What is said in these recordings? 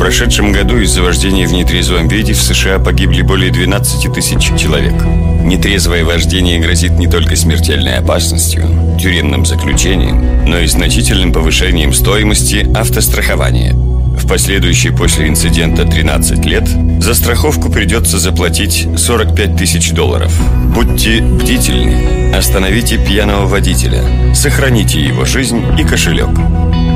прошедшем году из-за вождения в нетрезвом виде в США погибли более 12 тысяч человек. Нетрезвое вождение грозит не только смертельной опасностью, тюремным заключением, но и значительным повышением стоимости автострахования – последующие после инцидента 13 лет, за страховку придется заплатить 45 тысяч долларов. Будьте бдительны, остановите пьяного водителя, сохраните его жизнь и кошелек.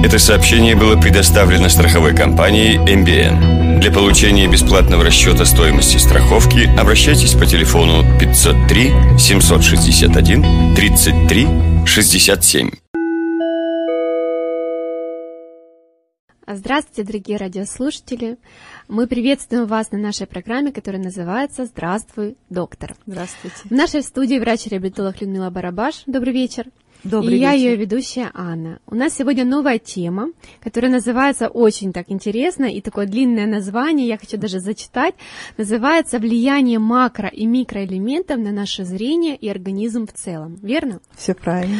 Это сообщение было предоставлено страховой компанией MBN. Для получения бесплатного расчета стоимости страховки обращайтесь по телефону 503 761 33 67. Здравствуйте, дорогие радиослушатели! Мы приветствуем вас на нашей программе, которая называется «Здравствуй, доктор». Здравствуйте. В нашей студии врач-реабилитолог Людмила Барабаш. Добрый вечер. Добрый и вечер. я ее ведущая Анна. У нас сегодня новая тема, которая называется очень так интересно и такое длинное название, я хочу даже зачитать. Называется «Влияние макро- и микроэлементов на наше зрение и организм в целом». Верно? Все правильно.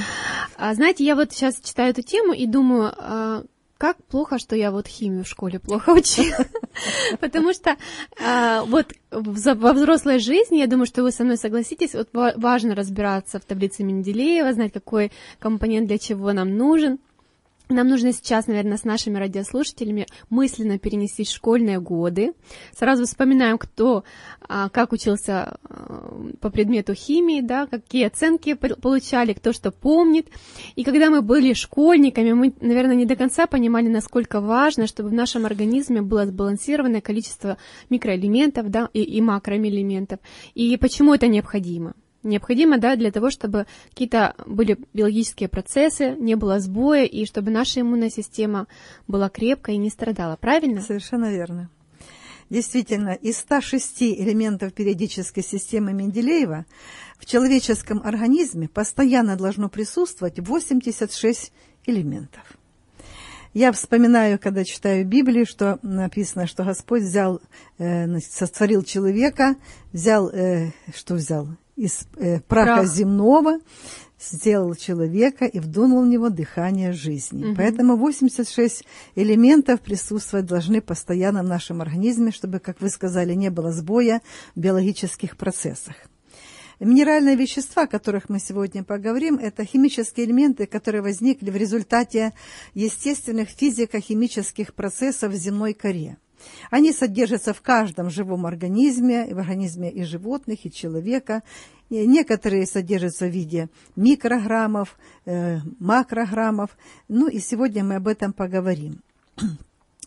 А, знаете, я вот сейчас читаю эту тему и думаю, а, как плохо, что я вот химию в школе плохо учила. Потому что а, вот во взрослой жизни, я думаю, что вы со мной согласитесь, вот важно разбираться в таблице Менделеева, знать, какой компонент для чего нам нужен. Нам нужно сейчас, наверное, с нашими радиослушателями мысленно перенести школьные годы. Сразу вспоминаем, кто а, как учился а, по предмету химии, да, какие оценки получали, кто что помнит. И когда мы были школьниками, мы, наверное, не до конца понимали, насколько важно, чтобы в нашем организме было сбалансированное количество микроэлементов да, и, и макроэлементов, и почему это необходимо необходимо, да, для того, чтобы какие-то были биологические процессы, не было сбоя, и чтобы наша иммунная система была крепкой и не страдала, правильно? Совершенно верно. Действительно, из 106 элементов периодической системы Менделеева в человеческом организме постоянно должно присутствовать 86 элементов. Я вспоминаю, когда читаю Библию, что написано, что Господь взял, э, сотворил человека, взял, э, что взял? из э, праха Прах. земного сделал человека и вдунул в него дыхание жизни. Угу. Поэтому 86 элементов присутствовать должны постоянно в нашем организме, чтобы, как вы сказали, не было сбоя в биологических процессах. Минеральные вещества, о которых мы сегодня поговорим, это химические элементы, которые возникли в результате естественных физико-химических процессов в земной коре. Они содержатся в каждом живом организме, в организме и животных, и человека. И некоторые содержатся в виде микрограммов, э, макрограммов. Ну и сегодня мы об этом поговорим.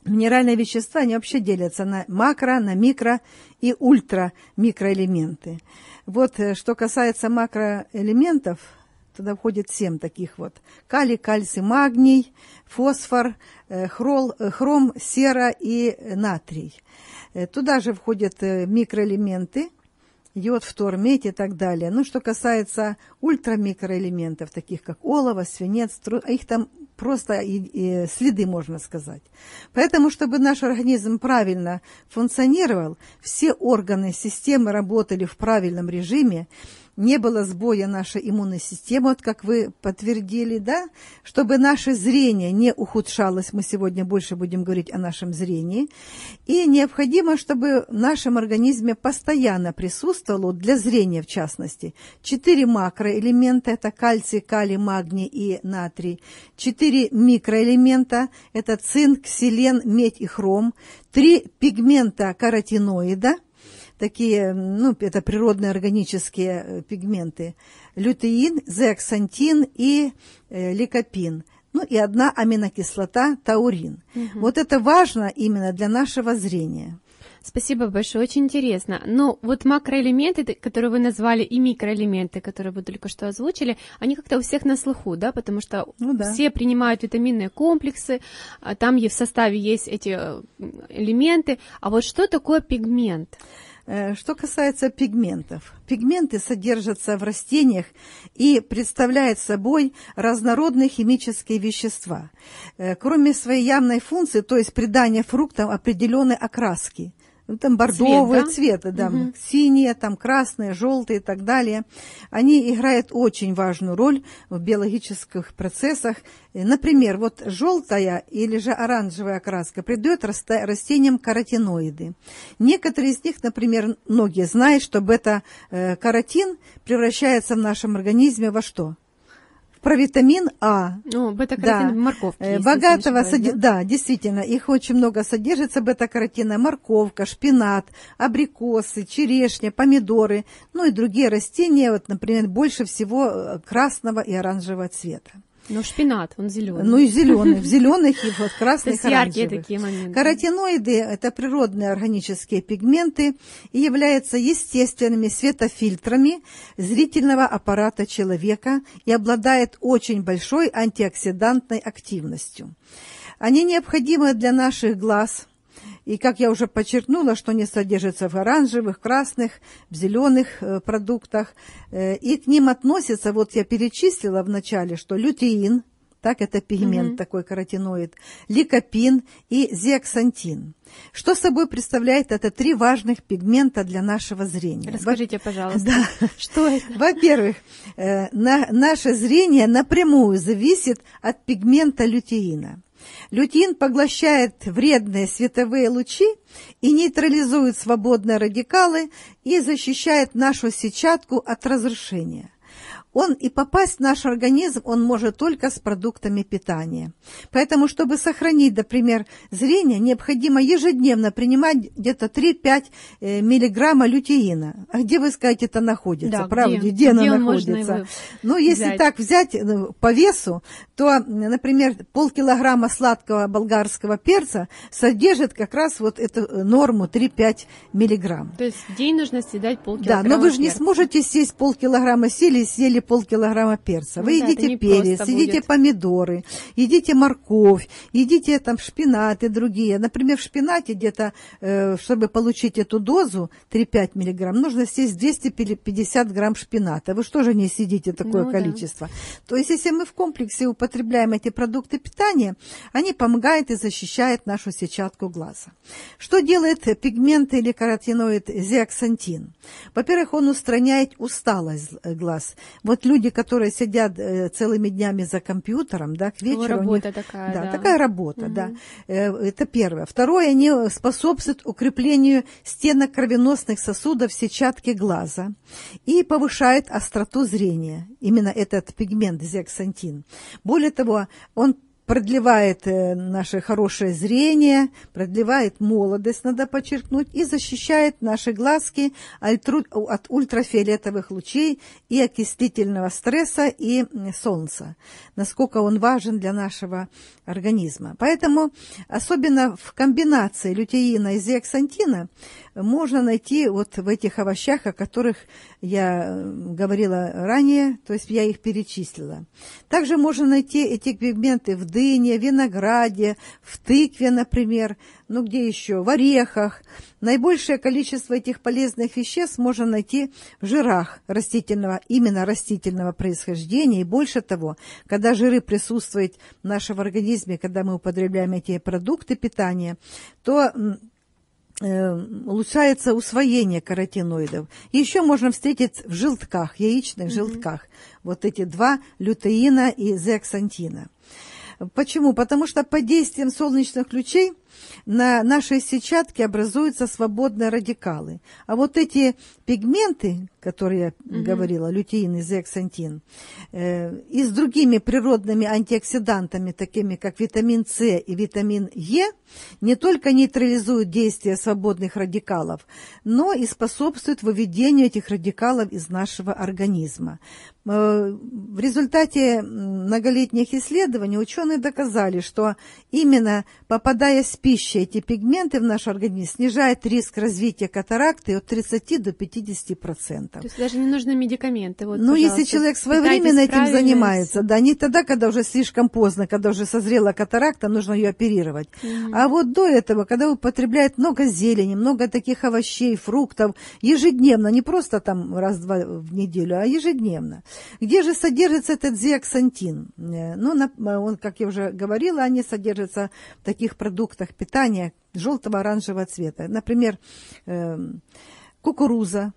Минеральные вещества, они вообще делятся на макро, на микро и ультра микроэлементы. Вот э, что касается макроэлементов – Туда входит семь таких вот. Калий, кальций, магний, фосфор, э, хрол, э, хром, сера и натрий. Э, туда же входят микроэлементы, йод, фтор, медь и так далее. Ну, что касается ультрамикроэлементов, таких как олово, свинец, тру... А их там просто и, и следы, можно сказать. Поэтому, чтобы наш организм правильно функционировал, все органы системы работали в правильном режиме, не было сбоя нашей иммунной системы, вот как вы подтвердили, да, чтобы наше зрение не ухудшалось, мы сегодня больше будем говорить о нашем зрении, и необходимо, чтобы в нашем организме постоянно присутствовало, для зрения в частности, четыре макроэлемента, это кальций, калий, магний и натрий, четыре микроэлемента, это цинк, селен, медь и хром, три пигмента каротиноида – такие, ну, это природные органические э, пигменты, лютеин, зеаксантин и э, ликопин – ну и одна аминокислота таурин. Угу. Вот это важно именно для нашего зрения. Спасибо большое, очень интересно. Но вот макроэлементы, которые вы назвали, и микроэлементы, которые вы только что озвучили, они как-то у всех на слуху, да, потому что ну, да. все принимают витаминные комплексы, а там в составе есть эти э, элементы. А вот что такое пигмент? Э, что касается пигментов, пигменты содержатся в растениях и представляют собой разнородные химические вещества. Э, кроме своей явной функции, то есть придания фруктам определенной окраски – ну, там бордовые цвет, да? цвета, да, угу. синие, там красные, желтые и так далее. Они играют очень важную роль в биологических процессах. Э, например, вот желтая или же оранжевая краска придает растениям каротиноиды. Некоторые из них, например, многие знают, что бета э, каротин превращается в нашем организме во что? про витамин А. Ну, бета-каротин да. морковки. Э, богатого, соди... да? да, действительно, их очень много содержится бета-каротина, морковка, шпинат, абрикосы, черешня, помидоры, ну и другие растения, вот, например, больше всего э, красного и оранжевого цвета. Ну шпинат, он зеленый. Ну и зеленый, в зеленых и вот красных, То яркие такие моменты. Каротиноиды – это природные органические пигменты и являются естественными светофильтрами зрительного аппарата человека и обладает очень большой антиоксидантной активностью. Они необходимы для наших глаз – и, как я уже подчеркнула, что не содержится в оранжевых, красных, в зеленых э, продуктах. Э, и к ним относятся, вот я перечислила в начале, что лютеин, так это пигмент mm такой каротиноид, ликопин и зеаксантин. Что собой представляет это три важных пигмента для нашего зрения? Расскажите, Во... пожалуйста, да. что это? Во-первых, э, на, наше зрение напрямую зависит от пигмента лютеина. Лютин поглощает вредные световые лучи и нейтрализует свободные радикалы и защищает нашу сетчатку от разрушения он и попасть в наш организм он может только с продуктами питания. Поэтому, чтобы сохранить, например, зрение, необходимо ежедневно принимать где-то 3-5 э, миллиграмма лютеина. А где вы скажете, это находится? Да, Правда, где, где, где оно находится? Ну, если взять. так взять э, по весу, то, например, полкилограмма сладкого болгарского перца содержит как раз вот эту э, норму 3-5 миллиграмм. То есть в день нужно съедать полкилограмма Да, но вы же не сможете съесть полкилограмма сели, съели полкилограмма перца. Вы ну, едите перец, едите будет. помидоры, едите морковь, едите там шпинат и другие. Например, в шпинате где-то, э, чтобы получить эту дозу 3-5 миллиграмм, нужно съесть 250 грамм шпината. Вы что же не съедите такое ну, количество? Да. То есть, если мы в комплексе употребляем эти продукты питания, они помогают и защищают нашу сетчатку глаза. Что делает пигмент или каротиноид зеаксантин? Во-первых, он устраняет усталость э, глаз. Вот вот люди, которые сидят э, целыми днями за компьютером, да, к вечеру... Ну, работа них, такая, да. да. такая работа, угу. да. Э, это первое. Второе, они э, способствуют укреплению стенок кровеносных сосудов сетчатки глаза и повышает остроту зрения. Именно этот пигмент зексантин. Более того, он продлевает э, наше хорошее зрение, продлевает молодость, надо подчеркнуть, и защищает наши глазки от ультрафиолетовых лучей и окислительного стресса и солнца, насколько он важен для нашего организма. Поэтому, особенно в комбинации лютеина и зеаксантина, можно найти вот в этих овощах, о которых я э, говорила ранее, то есть я их перечислила. Также можно найти эти пигменты в дыне, винограде, в тыкве, например, ну где еще, в орехах. Наибольшее количество этих полезных веществ можно найти в жирах растительного, именно растительного происхождения. И больше того, когда жиры присутствуют в нашем организме, когда мы употребляем эти продукты питания, то Эм, улучшается усвоение каротиноидов. Еще можно встретить в желтках, яичных mm-hmm. желтках, вот эти два лютеина и зеаксантина. Почему? Потому что под действием солнечных лучей – на нашей сетчатке образуются свободные радикалы. А вот эти пигменты, которые я угу. говорила, лютеин и зеаксантин, э, и с другими природными антиоксидантами, такими как витамин С и витамин Е, не только нейтрализуют действие свободных радикалов, но и способствуют выведению этих радикалов из нашего организма. Э, в результате многолетних исследований ученые доказали, что именно попадая с пищей эти пигменты в наш организм снижает риск развития катаракты от 30 до 50 процентов. То есть даже не нужны медикаменты. Вот, ну, если человек своевременно этим занимается, да, не тогда, когда уже слишком поздно, когда уже созрела катаракта, нужно ее оперировать. Mm-hmm. А вот до этого, когда употребляет много зелени, много таких овощей, фруктов, ежедневно, не просто там раз-два в неделю, а ежедневно. Где же содержится этот зиаксантин? Э, ну, э, он, как я уже говорила, они содержатся в таких продуктах питания желтого оранжевого цвета. Например, эм, кукуруза,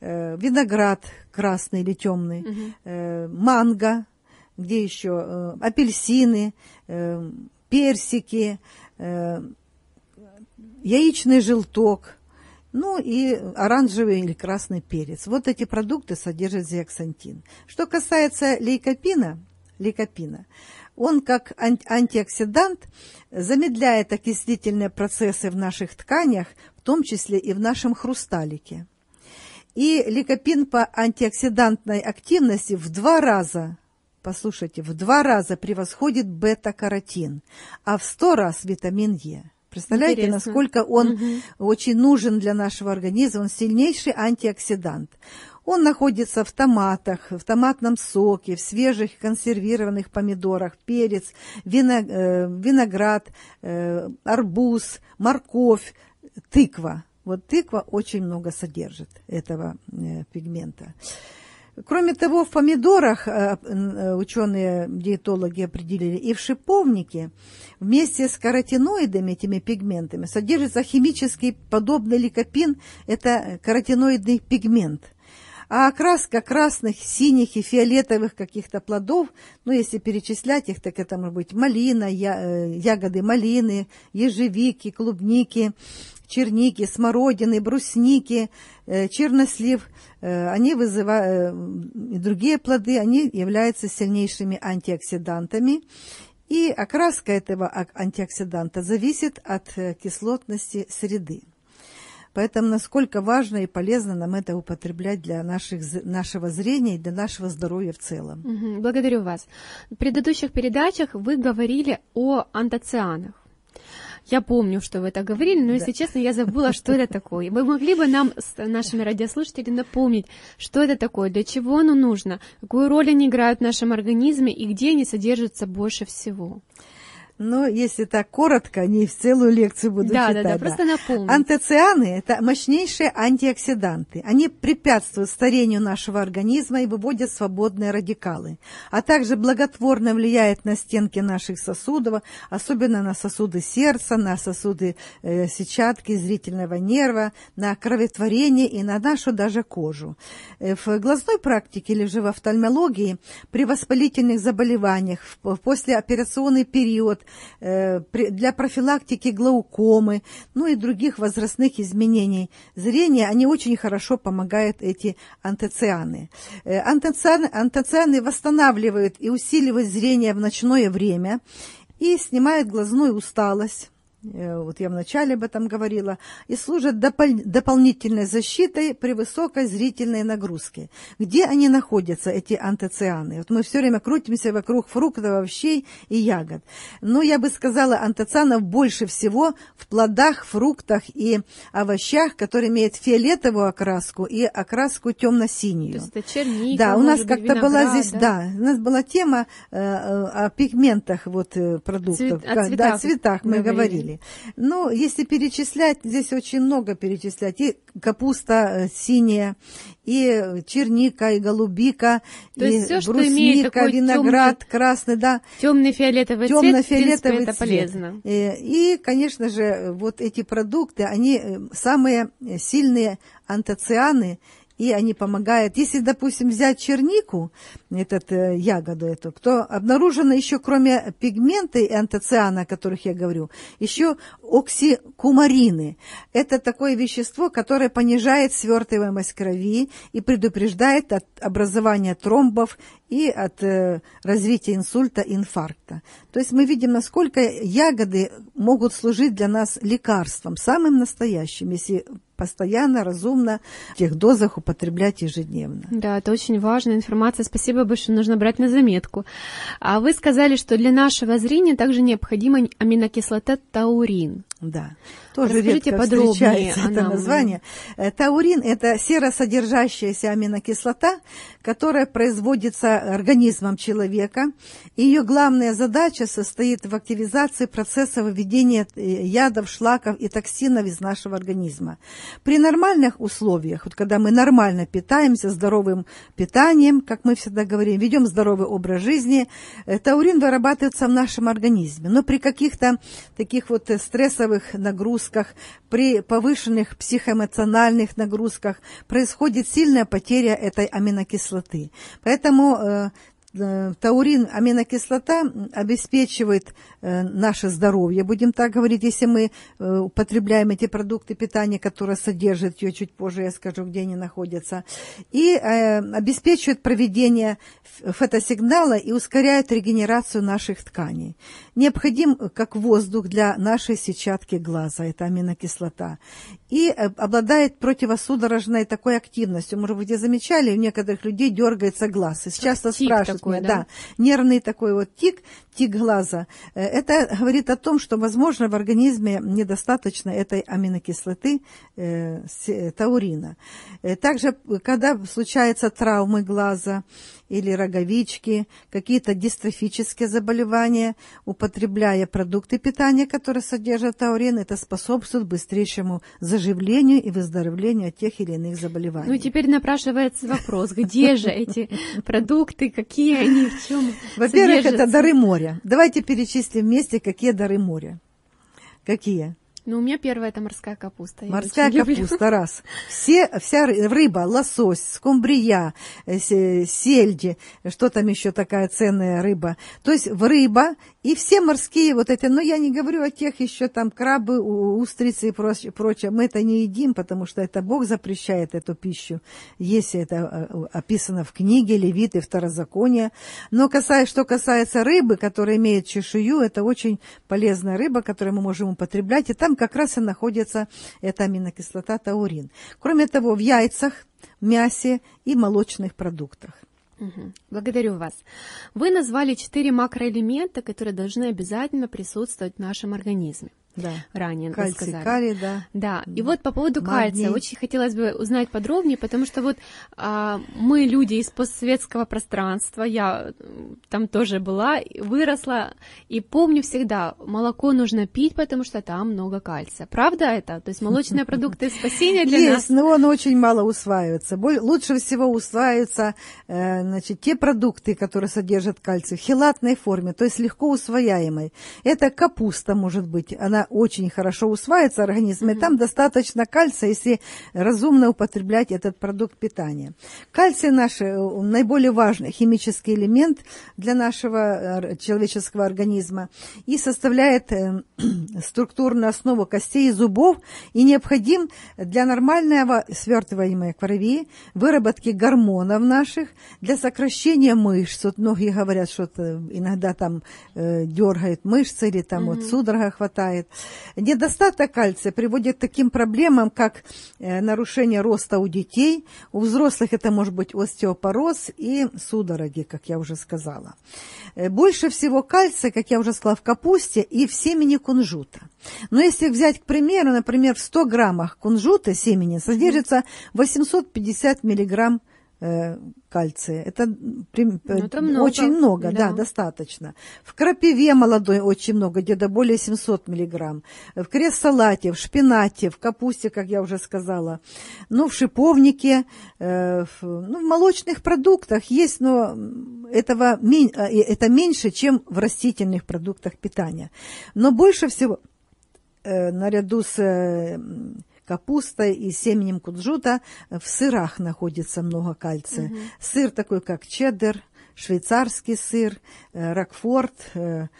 э, виноград красный или темный, угу. манго, где еще апельсины, персики, яичный желток, ну и оранжевый или красный перец. Вот эти продукты содержат зиаксантин. Что касается лейкопина, лейкопина он как антиоксидант замедляет окислительные процессы в наших тканях, в том числе и в нашем хрусталике. И ликопин по антиоксидантной активности в два раза, послушайте, в два раза превосходит бета-каротин, а в сто раз витамин Е. Представляете, Интересно. насколько он угу. очень нужен для нашего организма, он сильнейший антиоксидант. Он находится в томатах, в томатном соке, в свежих консервированных помидорах, перец, э, виноград, э, арбуз, морковь, тыква. Вот тыква очень много содержит этого э, пигмента. Кроме того, в помидорах э, э, ученые-диетологи определили, и в шиповнике вместе с каротиноидами, этими пигментами, содержится химический подобный ликопин, это каротиноидный пигмент. А окраска красных, синих и фиолетовых каких-то плодов, ну, если перечислять их, так это может быть малина, э, ягоды малины, ежевики, клубники, черники, смородины, брусники, э, чернослив, э, они вызывают, э, другие плоды, они являются сильнейшими антиоксидантами. И окраска этого антиоксиданта зависит от кислотности среды. Поэтому насколько важно и полезно нам это употреблять для наших, нашего зрения и для нашего здоровья в целом. Благодарю вас. В предыдущих передачах вы говорили о антоцианах. Я помню, что вы это говорили, но, да. если честно, я забыла, что это такое. Вы могли бы нам, с нашими радиослушателями, напомнить, что это такое, для чего оно нужно, какую роль они играют в нашем организме и где они содержатся больше всего? но если так коротко, не в целую лекцию буду да, читать. Да, да, да, просто напомню. Антоцианы – это мощнейшие антиоксиданты. Они препятствуют старению нашего организма и выводят свободные радикалы, а также благотворно влияют на стенки наших сосудов, особенно на сосуды сердца, на сосуды э, сетчатки, зрительного нерва, на кроветворение и на нашу даже кожу. Э, в глазной практике или же в офтальмологии при воспалительных заболеваниях в послеоперационный период Э, для профилактики глаукомы, ну и других возрастных изменений зрения, они очень хорошо помогают эти антоцианы. Э, антоцианы, антоцианы восстанавливают и усиливают зрение в ночное время и снимают глазную усталость Э, вот я вначале об этом говорила, и служат допол- дополнительной защитой при высокой зрительной нагрузке. Где они находятся, эти антоцианы? Вот мы все время крутимся вокруг фруктов, овощей и ягод. Но я бы сказала, антоцианов больше всего в плодах, фруктах и овощах, которые имеют фиолетовую окраску и окраску темно-синюю. То есть это черника, Да, у нас как-то была здесь, да? да, у нас была тема э, э о пигментах вот э, продуктов, Цвет, о цветах, да, о цветах мы, говорили. говорили. Ну, если перечислять, здесь очень много перечислять. И капуста э, синяя, и черника, и голубика, То и есть все, брусника, такой виноград темный, красный, да. Темный-фиолетовый цвет, темно-фиолетовый цвет, это полезно. И, э, и, конечно же, вот эти продукты, они э, самые сильные антоцианы и они помогают. Если, допустим, взять чернику, этот, э, ягоду эту, то обнаружено еще, кроме пигмента и антоциана, о которых я говорю, еще оксикумарины. Это такое вещество, которое понижает свертываемость крови и предупреждает от образования тромбов и от э, развития инсульта, инфаркта. То есть мы видим, насколько ягоды могут служить для нас лекарством, самым настоящим, если постоянно, разумно в тех дозах употреблять ежедневно. Да, это очень важная информация. Спасибо большое, нужно брать на заметку. А вы сказали, что для нашего зрения также необходима аминокислота таурин. Да тоже Расскажите редко подробнее встречается это название. Э, таурин – это серосодержащаяся аминокислота, которая производится организмом человека. Ее главная задача состоит в активизации процесса выведения э, ядов, шлаков и токсинов из нашего организма. При нормальных условиях, вот когда мы нормально питаемся, здоровым питанием, как мы всегда говорим, ведем здоровый образ жизни, э, таурин вырабатывается в нашем организме. Но при каких-то таких вот стрессовых нагрузках, нагрузках, при повышенных психоэмоциональных нагрузках происходит сильная потеря этой аминокислоты. Поэтому э, э, таурин, аминокислота, обеспечивает э, наше здоровье, будем так говорить, если мы употребляем эти продукты питания, которые содержат ее, чуть позже я скажу, где они находятся, и обеспечивает проведение фотосигнала и ускоряет регенерацию наших тканей необходим э, как воздух для нашей сетчатки глаза, это аминокислота, и э, обладает противосудорожной такой активностью. Может быть, вы замечали, у некоторых людей дергается глаз. И часто тик спрашивают такой, меня, да? да, нервный такой вот тик, тик глаза. Э, это говорит о том, что, возможно, в организме недостаточно этой аминокислоты э, таурина. Также, когда случаются травмы глаза или роговички, какие-то дистрофические заболевания, употребляя продукты питания, которые содержат таурин, это способствует быстрейшему заживлению и выздоровлению от тех или иных заболеваний. Ну, и теперь напрашивается вопрос, где же эти продукты, какие они, в чем Во-первых, это дары моря. Давайте перечислим вместе, какие дары моря. Какие? Ну, у меня первая это морская капуста. Морская капуста, люблю. раз. Все, вся рыба, лосось, скумбрия, э, сельди, что там еще такая ценная рыба. То есть в рыба и все морские вот эти, но я не говорю о тех еще там крабы, устрицы и прочее. Мы это не едим, потому что это Бог запрещает эту пищу, если это э, описано в книге Левиты, Второзакония. Но касаясь, что касается рыбы, которая имеет чешую, это очень полезная рыба, которую мы можем употреблять. И там как раз и находится эта аминокислота таурин. Кроме того, в яйцах, мясе и молочных продуктах. Благодарю вас. Вы назвали четыре макроэлемента, которые должны обязательно присутствовать в нашем организме да. ранее Кальций, Калий, да. Да. И вот по поводу Магний. кальция очень хотелось бы узнать подробнее, потому что вот а, мы люди из постсоветского пространства, я там тоже была, выросла и помню всегда, молоко нужно пить, потому что там много кальция. Правда это? То есть молочные продукты спасения для нас? Есть, но он очень мало усваивается. Лучше всего усваиваются э, значит, те продукты, которые содержат кальций в хелатной форме, то есть легко усвояемой. Это капуста может быть, она очень хорошо усваивается организме. Mm-hmm. Там достаточно кальция, если разумно употреблять этот продукт питания. Кальций наш э, наиболее важный химический элемент для нашего э, человеческого организма и составляет э, структурную основу костей и зубов и необходим для нормального свертывания крови, выработки гормонов наших, для сокращения мышц. Вот многие говорят, что иногда там э, дергают мышцы или там mm-hmm. вот судорога хватает. Недостаток кальция приводит к таким проблемам, как э, нарушение роста у детей, у взрослых это может быть остеопороз и судороги, как я уже сказала. Э, больше всего кальция, как я уже сказала, в капусте и в семени кунжута. Но если взять, к примеру, например, в 100 граммах кунжута семени содержится 850 миллиграмм Э, кальция. Это, ну, это э, много. очень много, да. да, достаточно. В крапиве молодой очень много, где-то более 700 миллиграмм. В крест-салате, в шпинате, в капусте, как я уже сказала. Ну, в шиповнике, э, в, ну, в молочных продуктах есть, но этого, э, это меньше, чем в растительных продуктах питания. Но больше всего наряду с капуста и семенем кунжута э, в сырах находится много кальция. Угу. Сыр такой, как чеддер, швейцарский сыр, э, рокфорд э, –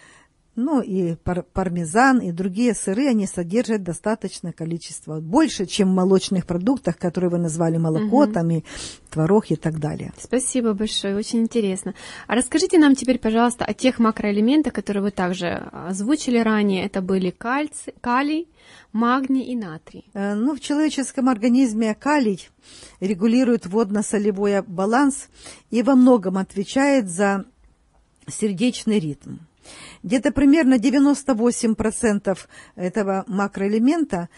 ну и пар пармезан и другие сыры, они содержат достаточное количество, больше, чем в молочных продуктах, которые вы назвали молоко, угу. там и творог и так далее. Спасибо большое, очень интересно. А расскажите нам теперь, пожалуйста, о тех макроэлементах, которые вы также а, озвучили ранее. Это были кальций, калий, магний и натрий. Э, ну, в человеческом организме калий регулирует водно-солевой баланс и во многом отвечает за сердечный ритм. Где-то примерно 98% этого макроэлемента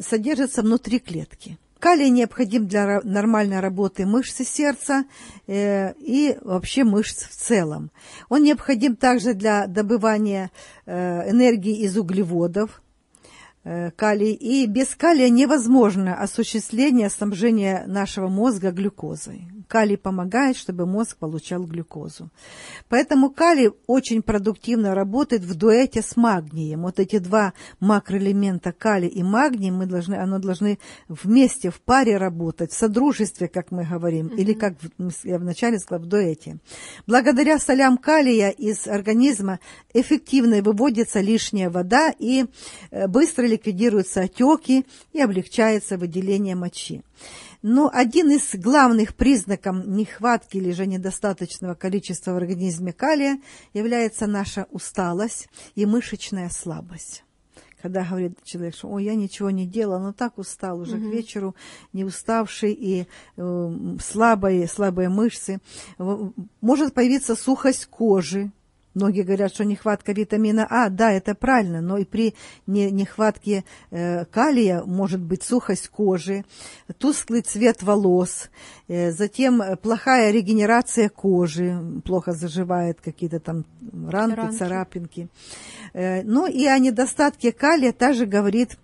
содержится внутри клетки. Калий необходим для нормальной работы мышцы сердца э, и вообще мышц в целом. Он необходим также для добывания э, энергии из углеводов, Э, калий, и без калия невозможно осуществление снабжения нашего мозга глюкозой. Калий помогает, чтобы мозг получал глюкозу. Поэтому калий очень продуктивно работает в дуэте с магнием. Вот эти два макроэлемента калий и магний, мы должны, оно должны вместе, в паре работать, в содружестве, как мы говорим, mm-hmm. или как я вначале сказала, в дуэте. Благодаря солям калия из организма эффективно выводится лишняя вода и э, быстро ликвидируются отеки и облегчается выделение мочи. Но один из главных признаков нехватки или же недостаточного количества в организме калия является наша усталость и мышечная слабость когда говорит человек, что «Ой, я ничего не делал, но так устал уже угу. к вечеру, не уставший и э, эм, слабые, слабые мышцы». Может появиться сухость кожи, Многие говорят, что нехватка витамина А, да, это правильно, но и при не нехватке э, калия может быть сухость кожи, тусклый цвет волос, э, затем плохая регенерация кожи, плохо заживает какие-то там ранки, ранки. царапинки. Э, ну и о недостатке калия также говорит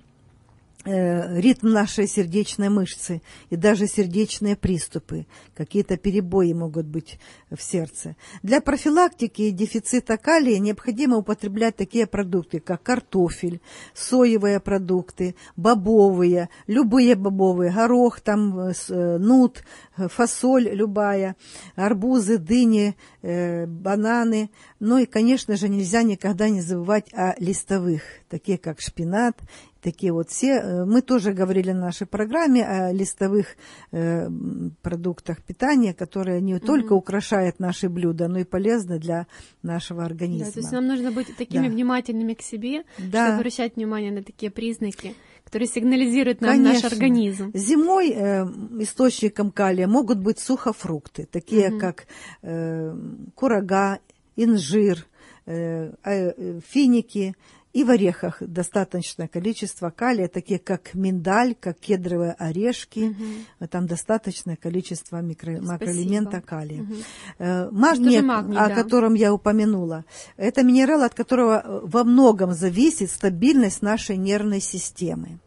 Э, ритм нашей сердечной мышцы и даже сердечные приступы, какие-то перебои могут быть в сердце. Для профилактики дефицита калия необходимо употреблять такие продукты, как картофель, соевые продукты, бобовые, любые бобовые, горох, там, э, э, нут, фасоль любая, арбузы, дыни, бананы. Ну и, конечно же, нельзя никогда не забывать о листовых, такие как шпинат, такие вот все Э, мы тоже говорили в нашей программе о листовых э, продуктах питания, которые не только украшают наши блюда, но и полезны для нашего организма. Да, то есть нам нужно быть такими да. внимательными к себе, да. чтобы обращать внимание на такие признаки которые сигнализируют нам Конечно. наш организм. Зимой э, источником калия могут быть сухофрукты, такие угу. как э, курага, инжир, э, э, э финики, и в орехах достаточное количество калия, такие как миндаль, как кедровые орешки. Угу. Там достаточное количество микро- макроэлемента калия. Угу. Магний, магний, о да. котором я упомянула, это минерал, от которого э, во многом зависит стабильность нашей нервной системы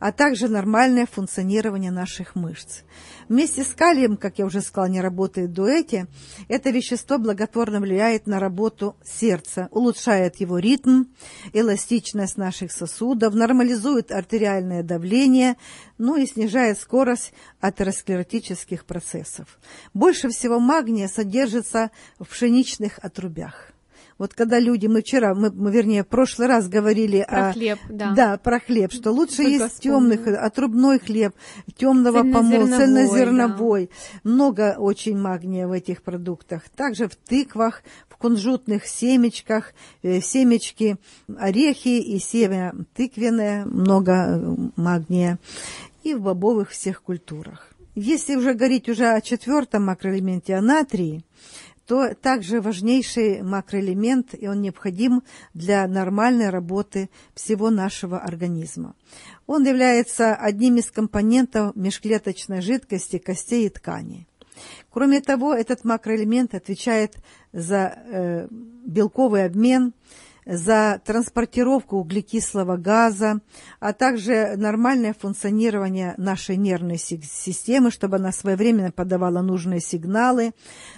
а также нормальное функционирование наших мышц. Вместе с калием, как я уже сказала, не работает в дуэте, это вещество благотворно влияет на работу сердца, улучшает его ритм, эластичность наших сосудов, нормализует артериальное давление, ну и снижает скорость атеросклеротических процессов. Больше всего магния содержится в пшеничных отрубях. Вот когда люди, мы вчера, мы, мы вернее, в прошлый раз говорили про о, хлеб, да. да, про хлеб, что лучше Только есть темный темных, э, отрубной хлеб, темного помола, цельнозерновой. Да. Много очень магния в этих продуктах. Также в тыквах, в кунжутных семечках, э, семечки, орехи и семя тыквенное, много э, магния. И в бобовых всех культурах. Если уже говорить уже о четвертом макроэлементе, о натрии, что также важнейший макроэлемент, и он необходим для нормальной работы всего нашего организма. Он является одним из компонентов межклеточной жидкости костей и тканей. Кроме того, этот макроэлемент отвечает за э, белковый обмен, за транспортировку углекислого газа, а также нормальное функционирование нашей нервной системы, чтобы она своевременно подавала нужные сигналы,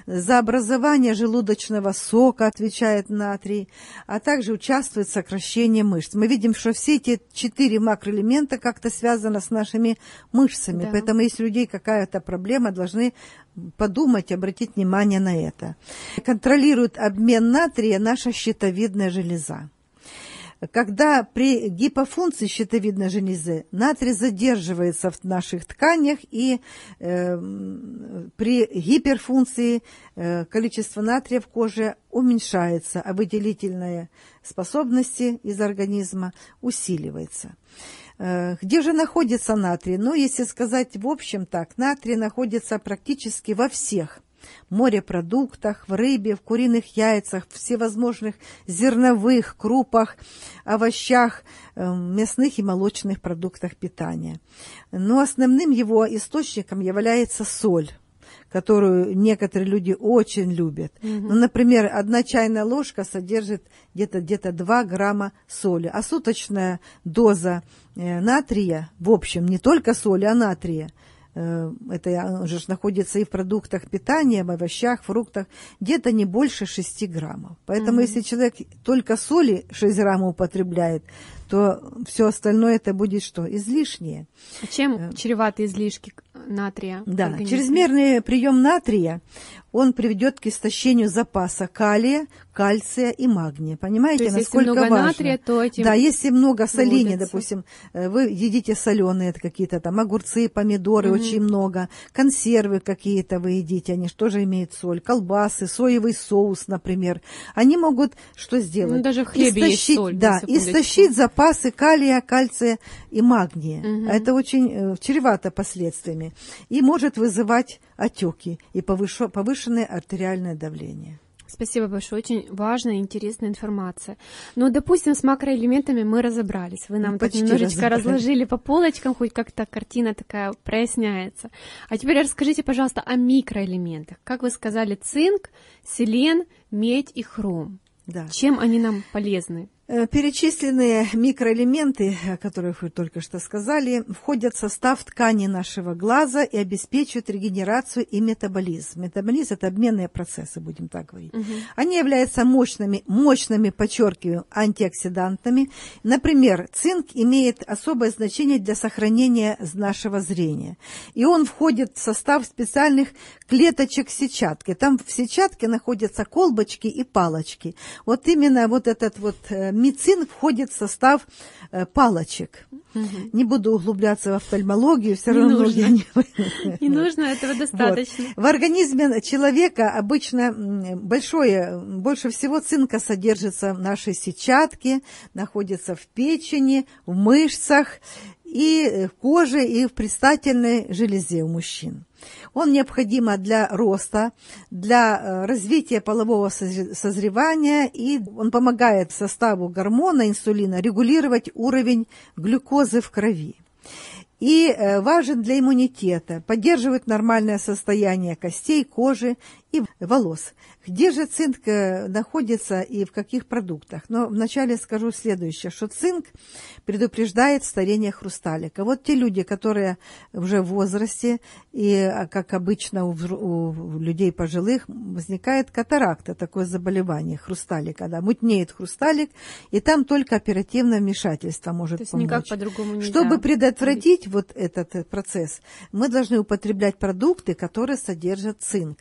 за образование желудочного сока отвечает натрий, а также участвует в сокращении мышц. Мы видим, что все эти четыре макроэлемента как-то связаны с нашими мышцами, да. поэтому если у людей какая-то проблема, должны подумать, обратить внимание на это. Контролирует обмен натрия наша щитовидная железа. Когда при гипофункции щитовидной железы натрий задерживается в наших тканях, и э, при гиперфункции э, количество натрия в коже уменьшается, а выделительные способности из организма усиливаются. Э, где же находится натрий? Ну, если сказать в общем так, натрий находится практически во всех морепродуктах, в рыбе, в куриных яйцах, всевозможных зерновых, крупах, овощах, э, мясных и молочных продуктах питания. Но основным его источником является соль которую некоторые люди очень любят. Угу. Ну, например, одна чайная ложка содержит где-то где, -то, где 2 грамма соли, а суточная доза э, натрия, в общем, не только соли, а натрия, э, это а, же находится и в продуктах питания, в овощах, фруктах, где-то не больше 6 граммов. Поэтому mm-hmm. если человек только соли 6 граммов употребляет, то все остальное это будет что? Излишнее. А чем э. чреваты излишки? натрия. Да, чрезмерный прием натрия, он приведет к истощению запаса калия, кальция и магния. Понимаете, то есть, насколько если много важно? Натрия, то этим да, если много соления, улица. допустим, э, вы едите соленые какие-то там огурцы, помидоры угу. очень много, консервы какие-то вы едите, они тоже имеют соль, колбасы, соевый соус, например. Они могут что сделать? Ну, даже в хлебе истощить, есть соль. Да, истощить запасы калия, кальция и магния. Угу. Это очень э, чревато последствиями и может вызывать отеки и повыше, повыше повышенное артериальное давление. Спасибо большое. Очень важная и интересная информация. Ну, допустим, с макроэлементами мы разобрались. Вы нам ну, так немножечко разобрали. разложили по полочкам, хоть как-то картина такая проясняется. А теперь расскажите, пожалуйста, о микроэлементах. Как вы сказали, цинк, селен, медь и хром. Да. Чем они нам полезны? Э, перечисленные микроэлементы, о которых вы только что сказали, входят в состав ткани нашего глаза и обеспечивают регенерацию и метаболизм. Метаболизм – это обменные процессы, будем так говорить. Угу. Они являются мощными, мощными, подчеркиваю, антиоксидантами. Например, цинк имеет особое значение для сохранения нашего зрения. И он входит в состав специальных клеточек сетчатки. Там в сетчатке находятся колбочки и палочки. Вот именно вот этот вот э, мицин входит в состав э, палочек. Угу. Не буду углубляться в офтальмологию, все равно нужно. не Не нужно, этого достаточно. Вот. В организме человека обычно большое, больше всего цинка содержится в нашей сетчатке, находится в печени, в мышцах и в коже, и в предстательной железе у мужчин. Он необходим для роста, для э, развития полового созревания, и он помогает составу гормона инсулина регулировать уровень глюкозы в крови. И э, важен для иммунитета, поддерживает нормальное состояние костей, кожи и волос. Где же цинк э, находится и в каких продуктах? Но вначале скажу следующее, что цинк предупреждает старение хрусталика. Вот те люди, которые уже в возрасте, и, а, как обычно у, у людей пожилых, возникает катаракта, такое заболевание хрусталика, когда мутнеет хрусталик, и там только оперативное вмешательство может То есть помочь. никак по-другому нельзя. Чтобы предотвратить вот этот э, процесс, мы должны употреблять продукты, которые содержат цинк.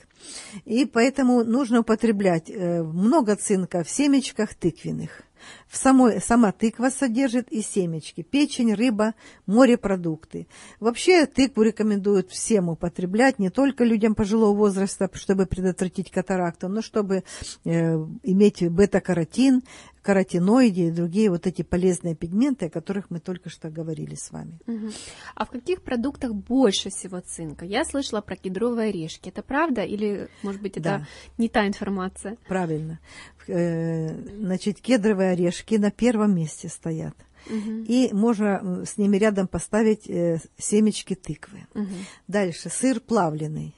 И поэтому нужно употреблять э, много цинка в семечках тыквенных. В самой, сама тыква содержит и семечки, печень, рыба, морепродукты. Вообще тыкву рекомендуют всем употреблять, не только людям пожилого возраста, чтобы предотвратить катаракту, но чтобы э, иметь бета-каротин, каротиноиды и другие вот эти полезные пигменты, о которых мы только что говорили с вами. Угу. А в каких продуктах больше всего цинка? Я слышала про кедровые орешки. Это правда или, может быть, это да. не та информация? Правильно. Э, значит, кедровые орешки на первом месте стоят. Угу. И можно с ними рядом поставить э, семечки тыквы. Угу. Дальше сыр плавленый.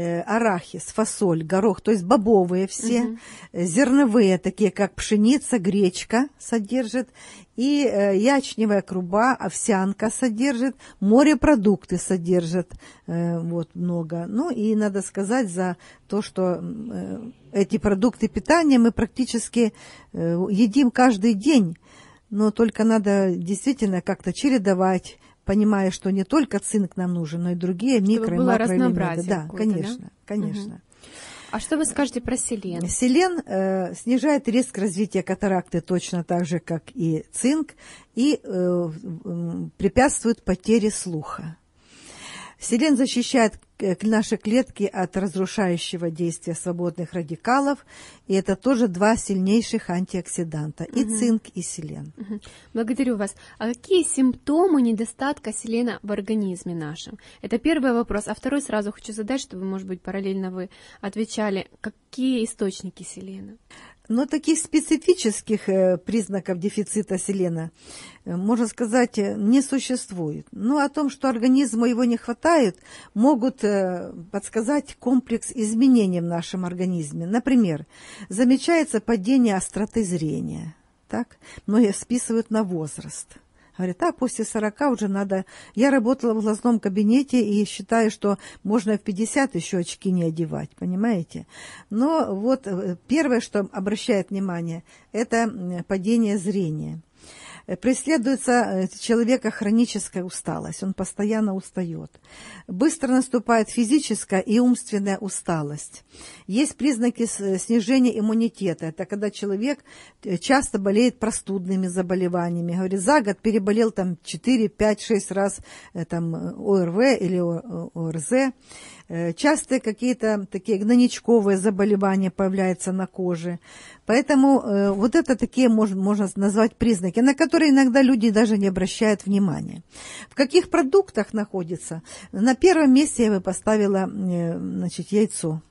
Э, арахис, фасоль, горох, то есть бобовые все, угу. зерновые, такие как пшеница, гречка содержит, и э, ячневая круба, овсянка содержит, морепродукты содержит, вот много. Ну и надо сказать за то, что эти продукты питания мы практически едим каждый день, но только надо действительно как-то чередовать понимая, что не только цинк нам нужен, но и другие Чтобы микро и макроэлементы. Да, конечно, да? конечно. Угу. А что вы скажете про селен? Селен э, снижает риск развития катаракты точно так же, как и цинк, и э, препятствует потере слуха. Селен защищает наши клетки от разрушающего действия свободных радикалов, и это тоже два сильнейших антиоксиданта, угу. и цинк, и селен. Угу. Благодарю вас. А какие симптомы недостатка селена в организме нашем? Это первый вопрос. А второй сразу хочу задать, чтобы, может быть, параллельно вы отвечали, какие источники селена? Но таких специфических э, признаков дефицита селена, э, можно сказать, э, не существует. Но ну, о том, что организму его не хватает, могут подсказать комплекс изменений в нашем организме. Например, замечается падение остроты зрения. Так? Многие списывают на возраст – Говорит, а после 40 уже надо... Я работала в глазном кабинете и считаю, что можно в 50 еще очки не одевать, понимаете? Но вот э, первое, что обращает внимание, это падение зрения. Э, преследуется э, человека хроническая усталость, он постоянно устает. Быстро наступает физическая и умственная усталость. Есть признаки э, снижения иммунитета. Это когда человек часто болеет простудными заболеваниями. Говорит, за год переболел там 4, 5, 6 раз там, ОРВ или ОРЗ. Э, часто какие-то такие гнойничковые заболевания появляются на коже. Поэтому э, вот это такие можно, можно назвать признаки, на которые иногда люди даже не обращают внимания. В каких продуктах находится? На первом месте я бы поставила э, значит, яйцо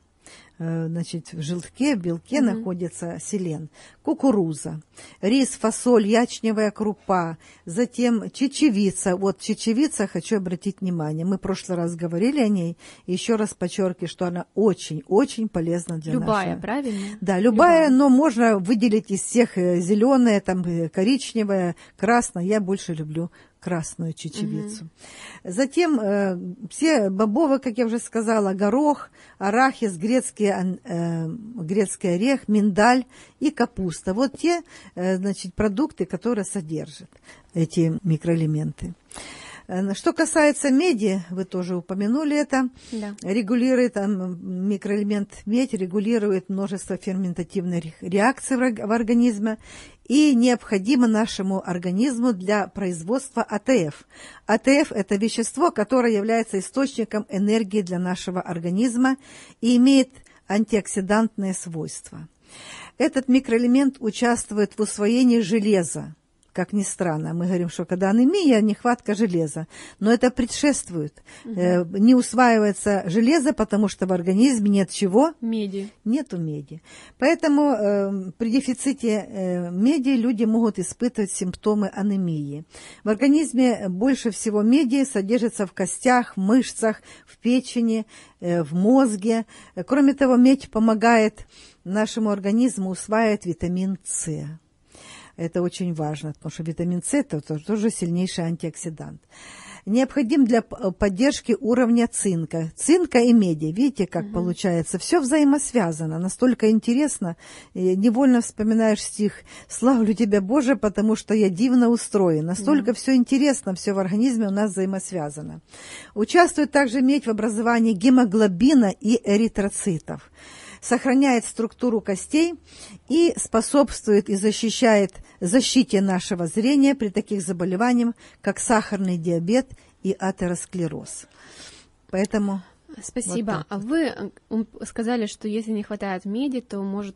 значит, в желтке, в белке mm-hmm. находится селен кукуруза, рис, фасоль, ячневая крупа, затем чечевица. Вот чечевица, хочу обратить внимание, мы в прошлый раз говорили о ней, еще раз подчеркиваю, что она очень-очень полезна для Любая, нашего. правильно? Да, любая, любая, но можно выделить из всех э, зеленая, там э, коричневая, красная. Я больше люблю красную чечевицу. Угу. Затем э, все бобовые, как я уже сказала, горох, арахис, грецкий, э, грецкий орех, миндаль и капуста капуста. Вот те э, значит, продукты, которые содержат эти микроэлементы. Э, что касается меди, вы тоже упомянули это, да. регулирует там, микроэлемент медь, регулирует множество ферментативных реакций в организме и необходимо нашему организму для производства АТФ. АТФ – это вещество, которое является источником энергии для нашего организма и имеет антиоксидантные свойства. Этот микроэлемент участвует в усвоении железа как ни странно, мы говорим, что когда анемия, нехватка железа. Но это предшествует. Угу. Не усваивается железо, потому что в организме нет чего? Меди. Нету меди. Поэтому э, при дефиците э, меди люди могут испытывать симптомы анемии. В организме больше всего меди содержится в костях, мышцах, в печени, э, в мозге. Кроме того, медь помогает нашему организму усваивать витамин С. Это очень важно, потому что витамин С – это тоже сильнейший антиоксидант. Необходим для э, поддержки уровня цинка. Цинка и меди. Видите, как угу. получается? Все взаимосвязано. Настолько интересно. И невольно вспоминаешь стих «Славлю тебя, Боже, потому что я дивно устроен». Настолько угу. все интересно, все в организме у нас взаимосвязано. Участвует также медь в образовании гемоглобина и эритроцитов сохраняет структуру костей и способствует и защищает защите нашего зрения при таких заболеваниях, как сахарный диабет и атеросклероз. Поэтому Спасибо. Вот а вы э, сказали, что если не хватает меди, то может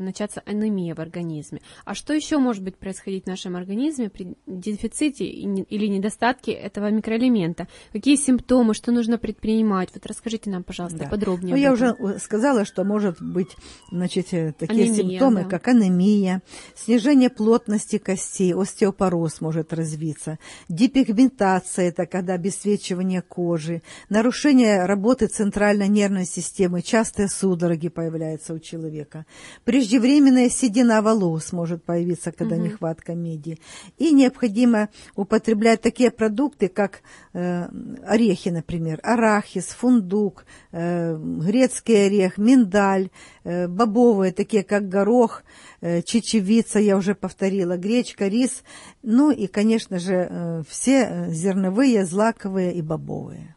начаться анемия в организме. А что еще может быть происходить в нашем организме при дефиците или недостатке этого микроэлемента? Какие симптомы, что нужно предпринимать? Вот расскажите нам, пожалуйста, да. подробнее. Ну, я уже э, сказала, что может быть значит, э, такие анемия, симптомы, да. как анемия, снижение плотности костей, остеопороз может развиться, депигментация – это когда обесцвечивание кожи, нарушение работы центральной нервной системы, частые судороги появляются у человека. Прежде преждевременная седина волос может появиться, когда угу. нехватка меди. И необходимо употреблять такие продукты, как э, орехи, например, арахис, фундук, э, грецкий орех, миндаль, э, бобовые, такие как горох, э, чечевица, я уже повторила, гречка, рис, ну и, конечно же, э, все э, зерновые, злаковые и бобовые.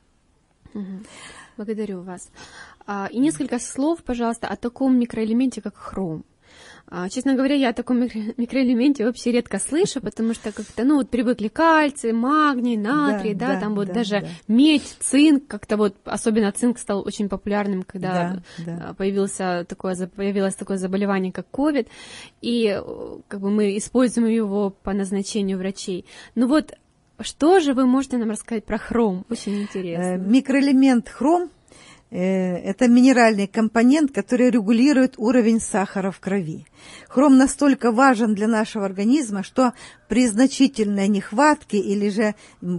Угу. Благодарю вас. А, и несколько слов, пожалуйста, о таком микроэлементе, как хром. А, честно говоря, я о таком микроэлементе вообще редко слышу, потому что как-то, ну, вот привыкли кальций, магний, натрий, да, да, да там вот да, даже да. медь, цинк, как-то вот, особенно цинк стал очень популярным, когда да, да. А, появился такое, появилось такое заболевание, как COVID, и как бы мы используем его по назначению врачей. Ну вот, что же вы можете нам рассказать про хром? Очень интересно. Э, микроэлемент хром – Э, это минеральный компонент, который регулирует уровень сахара в крови. Хром настолько важен для нашего организма, что при значительной нехватке или же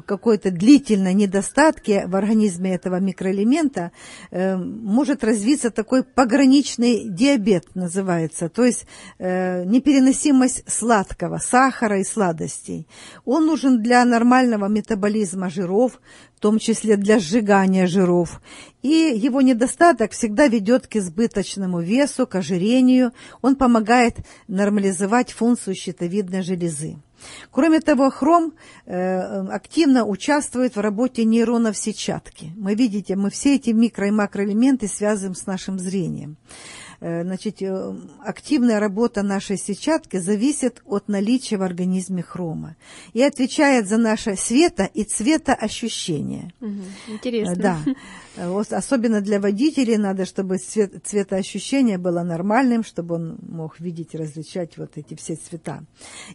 какой-то длительной недостатке в организме этого микроэлемента э, может развиться такой пограничный диабет, называется, то есть э, непереносимость сладкого, сахара и сладостей. Он нужен для нормального метаболизма жиров, том числе для сжигания жиров, и его недостаток всегда ведет к избыточному весу, к ожирению, он помогает нормализовать функцию щитовидной железы. Кроме того, хром э, активно участвует в работе нейронов сетчатки. Мы видите, мы все эти микро- и макроэлементы связываем с нашим зрением. Э, значит, э, активная работа нашей сетчатки зависит от наличия в организме хрома и отвечает за наше света и цветоощущение. Интересно. Да. Э, особенно для водителей надо, чтобы цвет, цветоощущение было нормальным, чтобы он мог видеть, различать вот эти все цвета.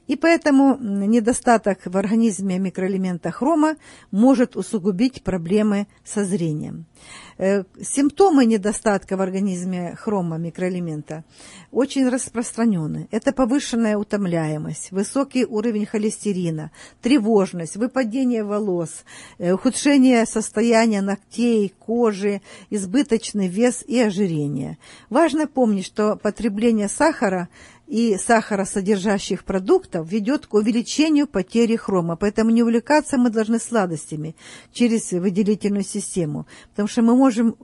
И поэтому недостаток в организме микроэлемента хрома может усугубить проблемы со зрением. Э, симптомы недостатка в организме хрома микроэлемента очень распространены. Это повышенная утомляемость, высокий уровень холестерина, тревожность, выпадение волос, э, ухудшение состояния ногтей, кожи, избыточный вес и ожирение. Важно помнить, что потребление сахара – и сахаросодержащих продуктов ведет к увеличению потери хрома, поэтому не увлекаться мы должны сладостями через выделительную систему, потому что мы можем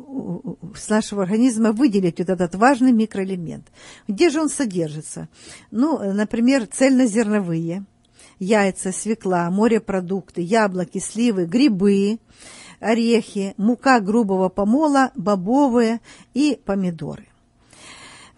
с нашего организма выделить вот этот важный микроэлемент. Где же он содержится? Ну, например, цельнозерновые, яйца, свекла, морепродукты, яблоки, сливы, грибы, орехи, мука грубого помола, бобовые и помидоры.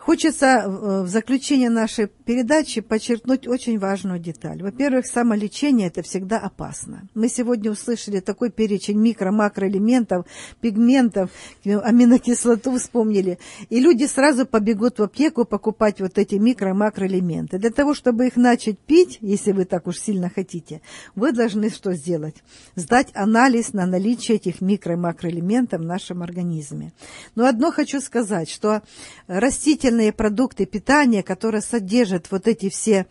Хочется э, в заключение нашей передачи подчеркнуть очень важную деталь. Во-первых, самолечение – это всегда опасно. Мы сегодня услышали такой перечень микро-макроэлементов, пигментов, э, аминокислоту вспомнили. И люди сразу побегут в аптеку покупать вот эти микро-макроэлементы. Для того, чтобы их начать пить, если вы так уж сильно хотите, вы должны что сделать? Сдать анализ на наличие этих микро-макроэлементов в нашем организме. Но одно хочу сказать, что э, растительное качественные продукты питания, которые содержат вот эти все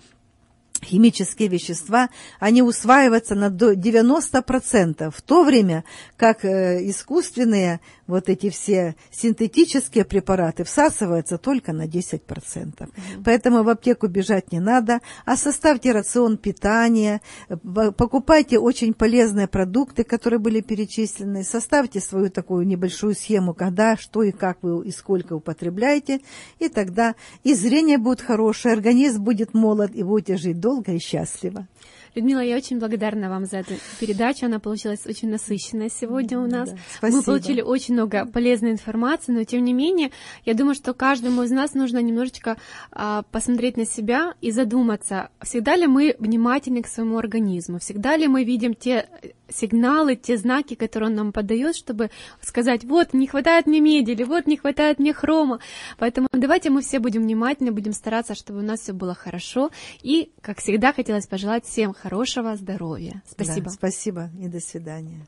химические вещества, они усваиваются на 90%, в то время как э, искусственные вот эти все синтетические препараты всасываются только на 10%. mm Поэтому в аптеку бежать не надо, а составьте рацион питания, покупайте очень полезные продукты, которые были перечислены, составьте свою такую небольшую схему, когда, что и как вы и сколько употребляете, и тогда и зрение будет хорошее, организм будет молод, и будете жить долго и счастливо. Людмила, я очень благодарна вам за эту передачу. Она получилась очень насыщенная сегодня у нас. Да, спасибо. Мы получили очень много полезной информации, но тем не менее, я думаю, что каждому из нас нужно немножечко а, посмотреть на себя и задуматься, всегда ли мы внимательны к своему организму, всегда ли мы видим те сигналы, те знаки, которые он нам подает, чтобы сказать, вот, не хватает мне меди, или вот, не хватает мне хрома. Поэтому давайте мы все будем внимательны, будем стараться, чтобы у нас все было хорошо. И, как всегда, хотелось пожелать всем хорошего здоровья. Спасибо. Да, спасибо и до свидания.